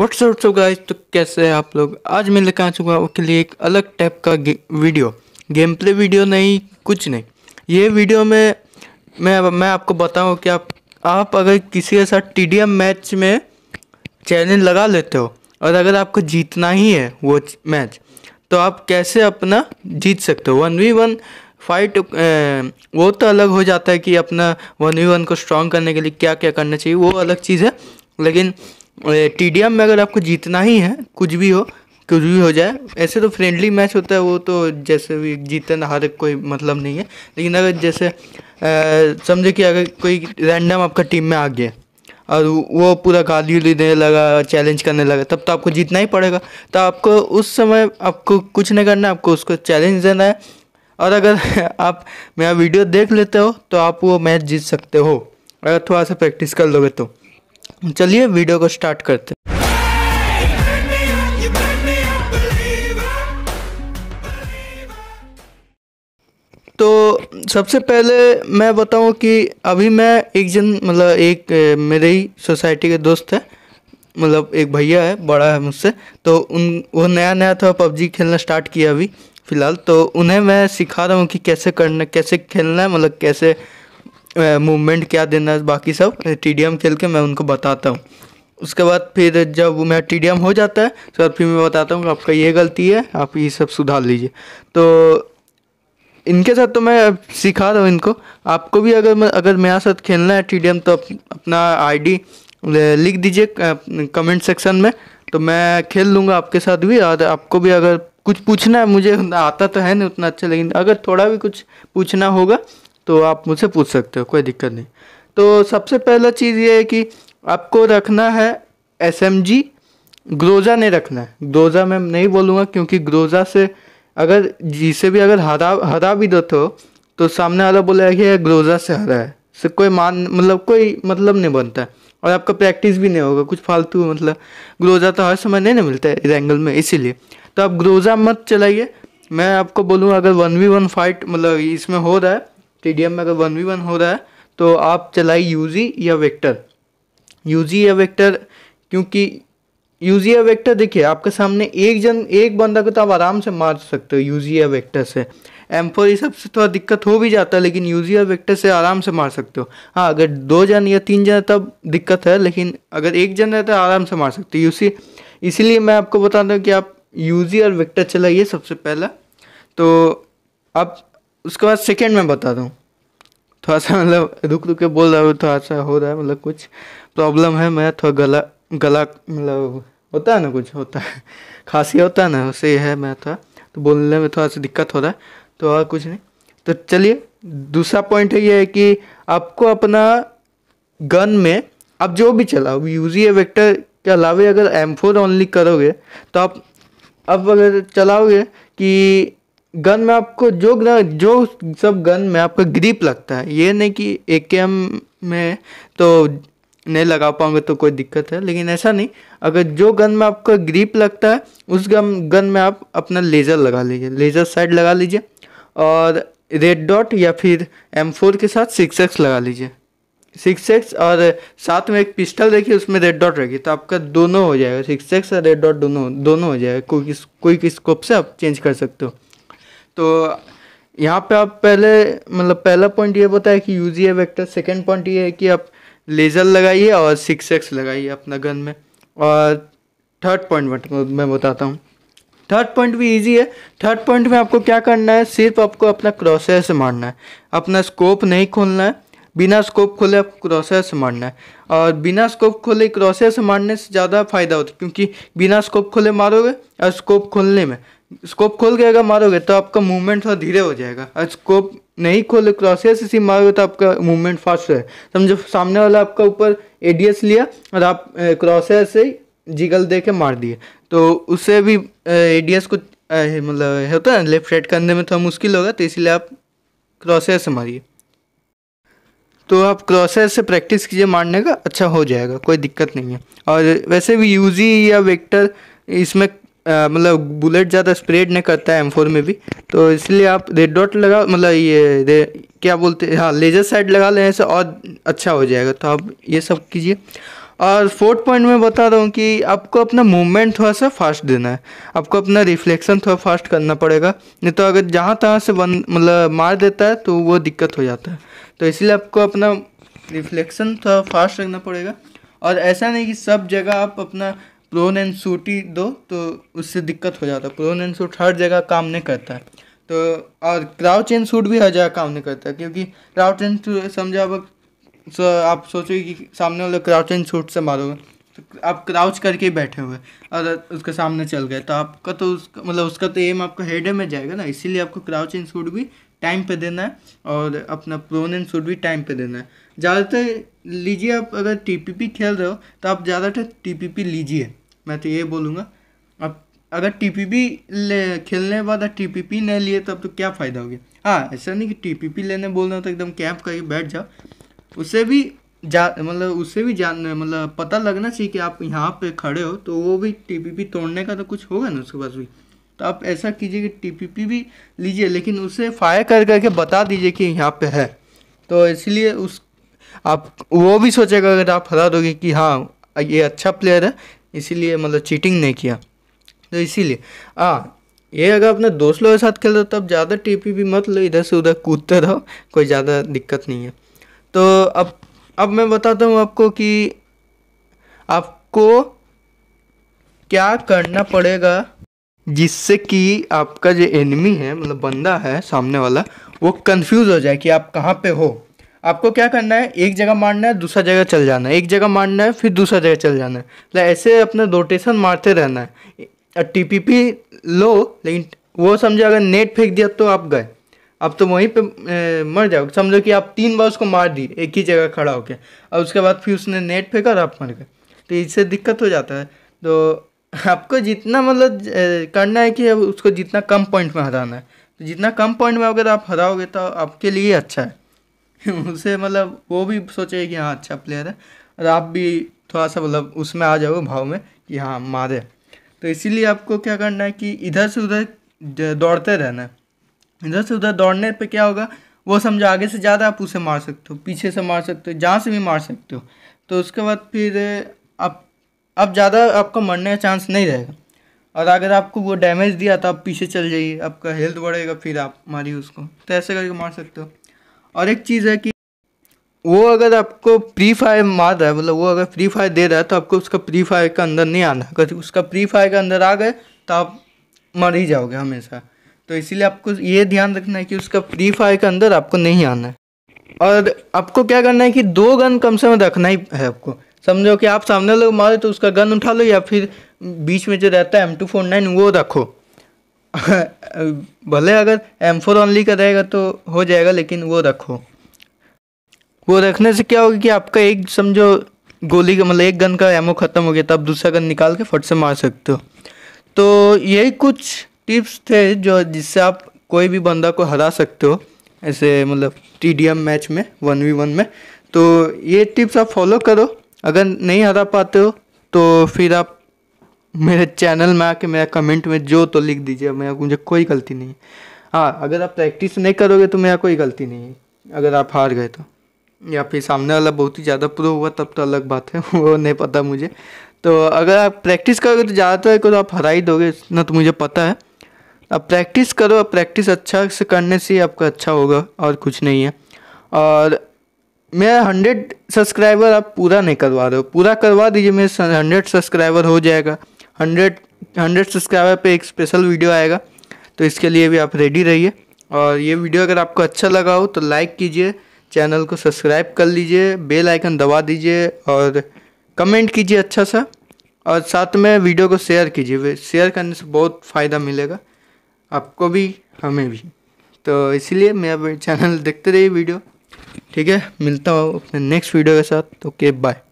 WhatsApp so guys तो कैसे हैं आप लोग आज मैं लेकर आ चुका हूँ आपके लिए एक अलग टाइप का गे, वीडियो गेम प्ले वीडियो नहीं कुछ नहीं ये वीडियो में मैं मैं आपको बताऊँ कि आप आप अगर किसी के साथ टी मैच में चैलेंज लगा लेते हो और अगर आपको जीतना ही है वो मैच तो आप कैसे अपना जीत सकते हो वन वी वन फाइट वो तो अलग हो जाता है कि अपना वन वी वन को स्ट्रॉन्ग करने के लिए क्या क्या करना चाहिए वो अलग चीज़ है लेकिन टी में अगर आपको जीतना ही है कुछ भी हो कुछ भी हो जाए ऐसे तो फ्रेंडली मैच होता है वो तो जैसे भी जीतना एक कोई मतलब नहीं है लेकिन अगर जैसे समझे कि अगर कोई रैंडम आपका टीम में आ गया और वो पूरा गाली उली देने लगा चैलेंज करने लगा तब तो आपको जीतना ही पड़ेगा तो आपको उस समय आपको कुछ नहीं करना आपको उसको चैलेंज देना है और अगर आप मेरा वीडियो देख लेते हो तो आप वो मैच जीत सकते हो अगर थोड़ा सा प्रैक्टिस कर लोगे तो चलिए वीडियो को स्टार्ट करते तो सबसे पहले मैं बताऊं कि अभी मैं एक जन मतलब एक मेरे ही सोसाइटी के दोस्त है मतलब एक भैया है बड़ा है मुझसे तो उन वो नया नया था पबजी खेलना स्टार्ट किया अभी फ़िलहाल तो उन्हें मैं सिखा रहा हूँ कि कैसे करना कैसे खेलना है मतलब कैसे मूवमेंट क्या देना है बाकी सब टी खेल के मैं उनको बताता हूँ उसके बाद फिर जब वो मेरा टी हो जाता है उसके बाद फिर मैं बताता हूँ आपका ये गलती है आप ये सब सुधार लीजिए तो इनके साथ तो मैं सिखा रहा हूँ इनको आपको भी अगर अगर मेरे साथ खेलना है टी तो अपना आईडी लिख दीजिए कमेंट सेक्शन में तो मैं खेल लूँगा आपके साथ भी और आपको भी अगर कुछ पूछना है मुझे आता तो है नहीं उतना अच्छा लेकिन अगर थोड़ा भी कुछ पूछना होगा तो आप मुझसे पूछ सकते हो कोई दिक्कत नहीं तो सबसे पहला चीज़ ये है कि आपको रखना है एस एम जी ग्रोजा ने रखना है ग्रोजा मैं नहीं बोलूँगा क्योंकि ग्रोजा से अगर जिसे भी अगर हरा हरा भी देते हो तो सामने वाला बोला कि ग्रोजा से हरा है से कोई मान मतलब कोई मतलब नहीं बनता है और आपका प्रैक्टिस भी नहीं होगा कुछ फालतू मतलब ग्रोजा तो हर समय नहीं ना मिलता है इस एंगल में इसीलिए तो आप ग्रोजा मत चलाइए मैं आपको बोलूँ अगर वन वी वन फाइट मतलब इसमें हो रहा है टी में अगर वन वी वन हो रहा है तो आप चलाए यूजी या वेक्टर यूजी या वेक्टर क्योंकि यूजी या वेक्टर देखिए आपके सामने एक जन एक बंदा को तो आप आराम से मार सकते हो यूजी या वेक्टर से एम फोर ये सबसे थोड़ा दिक्कत हो भी जाता है लेकिन यूजी या वेक्टर से आराम से मार सकते हो हाँ अगर दो जन या तीन जन तब दिक्कत है लेकिन अगर एक जन है तो आराम से मार सकते हो यूसी इसीलिए मैं आपको बता दूँ कि आप यूजी और वेक्टर चलाइए सबसे पहला तो आप उसके बाद सेकेंड में बता हूँ थोड़ा सा मतलब रुक रुक के बोल रहा हूँ थोड़ा सा हो रहा है मतलब कुछ प्रॉब्लम है मैं थोड़ा गला गला मतलब होता है ना कुछ होता है खांसी होता है ना उसे है मैं थोड़ा तो बोलने में थोड़ा सा दिक्कत हो रहा है तो और कुछ नहीं तो चलिए दूसरा पॉइंट है ये है कि आपको अपना गन में आप जो भी चलाओ यूजी ए वेक्टर के अलावा अगर एम फोर ओनली करोगे तो आप अब अगर चलाओगे कि गन में आपको जो जो सब गन में आपका ग्रिप लगता है ये नहीं कि ए के एम में तो नहीं लगा पाऊंगे तो कोई दिक्कत है लेकिन ऐसा नहीं अगर जो गन में आपका ग्रीप लगता है उस गन गन में आप अपना लेज़र लगा लीजिए लेज़र साइड लगा लीजिए और रेड डॉट या फिर एम फोर के साथ सिक्स एक्स लगा लीजिए सिक्स एक्स और साथ में एक पिस्टल रखिए उसमें रेड डॉट रखिए तो आपका दोनों हो जाएगा सिक्स एक्स और रेड डॉट दोनों दोनों हो जाएगा कोई किस कोई किस स्कोप से आप चेंज कर सकते हो तो यहाँ पे आप पहले मतलब पहला पॉइंट ये बताया कि यूज ये वेक्टर सेकेंड पॉइंट ये है कि आप लेज़र लगाइए और सिक्स एक्स लगाइए अपना गन में और थर्ड पॉइंट मतलब मैं बताता हूँ थर्ड पॉइंट भी इजी है थर्ड पॉइंट में आपको क्या करना है सिर्फ आपको अपना क्रॉसर से मारना है अपना स्कोप नहीं खोलना है बिना स्कोप खोले आपको क्रॉसर से मारना है और बिना स्कोप खोले क्रॉसर से मारने से ज़्यादा फायदा होता है क्योंकि बिना स्कोप खोले मारोगे और स्कोप खोलने में स्कोप खोल के अगर मारोगे तो आपका मूवमेंट थोड़ा धीरे हो जाएगा और स्कोप नहीं खोले या इसी मारोगे तो आपका मूवमेंट फास्ट है समझो सामने वाला आपका ऊपर एडीएस लिया और आप क्रॉसियर से जिगल दे के मार दिए तो उससे भी एडीएस को मतलब होता है लेफ्ट राइट करने में थोड़ा मुश्किल होगा तो इसीलिए आप क्रॉसियर से मारिए तो आप क्रॉसर से प्रैक्टिस कीजिए मारने का अच्छा हो जाएगा कोई दिक्कत नहीं है और वैसे भी यूजी या वेक्टर इसमें मतलब बुलेट ज़्यादा स्प्रेड नहीं करता है एम फोर में भी तो इसलिए आप रेड डॉट लगा मतलब ये क्या बोलते हैं हाँ लेजर साइड लगा लेने से और अच्छा हो जाएगा तो आप ये सब कीजिए और फोर्थ पॉइंट में बता रहा हूँ कि आपको अपना मूवमेंट थोड़ा सा फास्ट देना है आपको अपना रिफ्लेक्शन थोड़ा फास्ट करना पड़ेगा नहीं तो अगर जहाँ तहाँ से बन मतलब मार देता है तो वो दिक्कत हो जाता है तो इसलिए आपको अपना रिफ्लेक्शन थोड़ा फास्ट रखना पड़ेगा और ऐसा नहीं कि सब जगह आप अपना प्रोन एंड सूट ही दो तो उससे दिक्कत हो जाता है प्रोन एंड सूट हर जगह काम नहीं करता है तो और क्राउच एंड सूट भी हर जगह काम नहीं करता क्योंकि क्राउच एंड समझो अब सो आप सोचो कि सामने वाले क्राउच एंड सूट से मारोगे तो आप क्राउच करके ही बैठे हुए और उसके सामने चल गए तो आपका तो उसका मतलब उसका तो एम आपका हेडे में जाएगा ना इसीलिए आपको क्राउच एंड सूट भी टाइम पे देना है और अपना प्रोन एंड सूट भी टाइम पे देना है ज़्यादातर लीजिए आप अगर टीपीपी खेल रहे हो तो आप ज़्यादातर टीपीपी लीजिए मैं तो ये बोलूँगा अब अगर टी ले खेलने के बाद टी पी पी नहीं लिए तब तो क्या फ़ायदा हो गया हाँ ऐसा नहीं कि टी पी पी लेने बोल रहे हो तो एकदम कैंप करके बैठ जाओ उससे भी जा मतलब उससे भी जान मतलब पता लगना चाहिए कि आप यहाँ पे खड़े हो तो वो भी टी पी पी तोड़ने का तो कुछ होगा ना उसके पास भी तो आप ऐसा कीजिए कि टी पी पी भी लीजिए लेकिन उसे फायर कर करके बता दीजिए कि यहाँ पे है तो इसलिए उस आप वो भी सोचेगा अगर आप हरा दोगे कि हाँ ये अच्छा प्लेयर है इसीलिए मतलब चीटिंग नहीं किया तो इसीलिए आ ये अगर अपने दोस्त लोगों के साथ खेल रहे हो तब ज़्यादा टीपी भी मत लो इधर से उधर कूदते रहो कोई ज़्यादा दिक्कत नहीं है तो अब अब मैं बताता हूँ आपको कि आपको क्या करना पड़ेगा जिससे कि आपका जो एनिमी है मतलब बंदा है सामने वाला वो कंफ्यूज हो जाए कि आप कहाँ पे हो आपको क्या करना है एक जगह मारना है दूसरा जगह चल जाना है एक जगह मारना है फिर दूसरा जगह चल जाना है मतलब ऐसे अपना रोटेशन मारते रहना है टी पी पी लो लेकिन वो समझो अगर नेट फेंक दिया तो आप गए अब तो वहीं पे ए, मर जाओ समझो कि आप तीन बार उसको मार दिए एक ही जगह खड़ा होकर और उसके बाद फिर उसने नेट फेंका और आप मर गए तो इससे दिक्कत हो जाता है तो आपको जितना मतलब करना है कि उसको जितना कम पॉइंट में हराना है तो जितना कम पॉइंट में अगर आप हराओगे तो आपके लिए अच्छा है उसे मतलब वो भी सोचे कि हाँ अच्छा प्लेयर है और आप भी थोड़ा सा मतलब उसमें आ जाओ भाव में कि हाँ मारे तो इसीलिए आपको क्या करना है कि इधर से उधर दौड़ते रहना है इधर से उधर दौड़ने पे क्या होगा वो समझो आगे से ज़्यादा आप उसे मार सकते हो पीछे से मार सकते हो जहाँ से भी मार सकते हो तो उसके बाद फिर आप अब ज़्यादा आपका मरने का चांस नहीं रहेगा और अगर आपको वो डैमेज दिया तो आप पीछे चल जाइए आपका हेल्थ बढ़ेगा फिर आप मारिए उसको तो ऐसे करके मार सकते हो और एक चीज़ है कि वो अगर आपको फ्री फायर मार रहा है मतलब वो अगर फ्री फायर दे रहा है तो आपको उसका फ्री फायर के अंदर नहीं आना अगर उसका फ्री फायर के अंदर आ गए तो आप मर ही जाओगे हमेशा तो इसीलिए आपको ये ध्यान रखना है कि उसका फ्री फायर के अंदर आपको नहीं आना है और आपको क्या करना है कि दो गन कम से कम रखना ही है आपको समझो कि आप सामने लोग मारो तो उसका गन उठा लो या फिर बीच में जो रहता है एम टू फोर नाइन वो रखो भले अगर एम फोर ऑनली का रहेगा तो हो जाएगा लेकिन वो रखो वो रखने से क्या होगा कि आपका एक समझो गोली का मतलब एक गन का एमओ ख़त्म हो गया तब दूसरा गन निकाल के फट से मार सकते हो तो यही कुछ टिप्स थे जो जिससे आप कोई भी बंदा को हरा सकते हो ऐसे मतलब टी मैच में वन वी वन में तो ये टिप्स आप फॉलो करो अगर नहीं हरा पाते हो तो फिर आप मेरे चैनल में आके मेरा कमेंट में जो तो लिख दीजिए मेरा मुझे कोई गलती नहीं है हाँ अगर आप प्रैक्टिस नहीं करोगे तो मेरा कोई गलती नहीं है अगर आप हार गए तो या फिर सामने वाला बहुत ही ज़्यादा प्रो हुआ तब तो अलग बात है वो नहीं पता मुझे तो अगर आप प्रैक्टिस करोगे तो ज़्यादातर करो तो आप हरा ही दोगे ना तो मुझे पता है आप प्रैक्टिस करो आप प्रैक्टिस अच्छा से करने से आपका अच्छा होगा और कुछ नहीं है और मेरा हंड्रेड सब्सक्राइबर आप पूरा नहीं करवा रहे हो पूरा करवा दीजिए मेरे हंड्रेड सब्सक्राइबर हो जाएगा हंड्रेड हंड्रेड सब्सक्राइबर पे एक स्पेशल वीडियो आएगा तो इसके लिए भी आप रेडी रहिए और ये वीडियो अगर आपको अच्छा लगा हो तो लाइक कीजिए चैनल को सब्सक्राइब कर लीजिए बेल आइकन दबा दीजिए और कमेंट कीजिए अच्छा सा और साथ में वीडियो को शेयर कीजिए शेयर करने से बहुत फ़ायदा मिलेगा आपको भी हमें भी तो इसीलिए मैं अब चैनल देखते रहिए वीडियो ठीक है मिलता हूँ अपने नेक्स्ट वीडियो के साथ ओके तो बाय